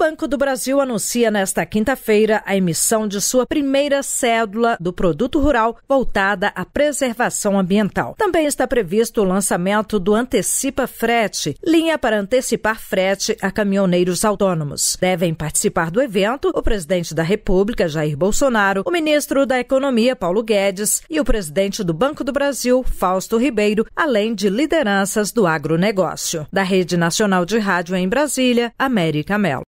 Banco do Brasil anuncia nesta quinta-feira a emissão de sua primeira cédula do produto rural voltada à preservação ambiental. Também está previsto o lançamento do Antecipa Frete, linha para antecipar frete a caminhoneiros autônomos. Devem participar do evento o presidente da República, Jair Bolsonaro, o ministro da Economia, Paulo Guedes, e o presidente do Banco do Brasil, Fausto Ribeiro, além de lideranças do agronegócio. Da Rede Nacional de Rádio em Brasília, América Melo.